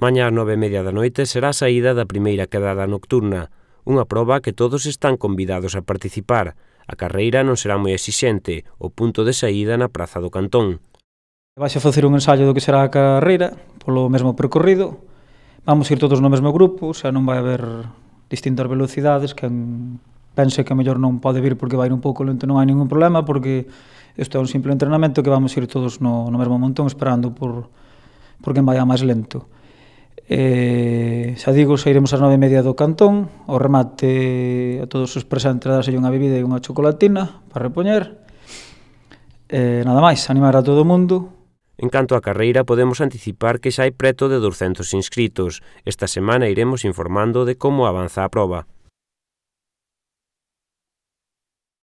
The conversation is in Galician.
Mañá ás nove e media da noite será a saída da primeira quedada nocturna, unha proba que todos están convidados a participar. A carreira non será moi exixente, o punto de saída na Praza do Cantón. Vais a facer un ensaio do que será a carreira, polo mesmo percorrido. Vamos ir todos no mesmo grupo, xa non vai haber distintas velocidades, que pense que mellor non pode vir porque vai ir un pouco lento, non hai ningún problema, porque isto é un simple entrenamento que vamos ir todos no, no mesmo montón esperando por, por quen vai a máis lento. Eh, xa digo, sairemos ás nove e media do cantón, o remate a todos os presentes darse unha bebida e unha chocolatina para repoñer. Eh, nada máis, animar a todo o mundo. En canto á carreira, podemos anticipar que xa hai preto de 200 inscritos. Esta semana iremos informando de como avanza a prova.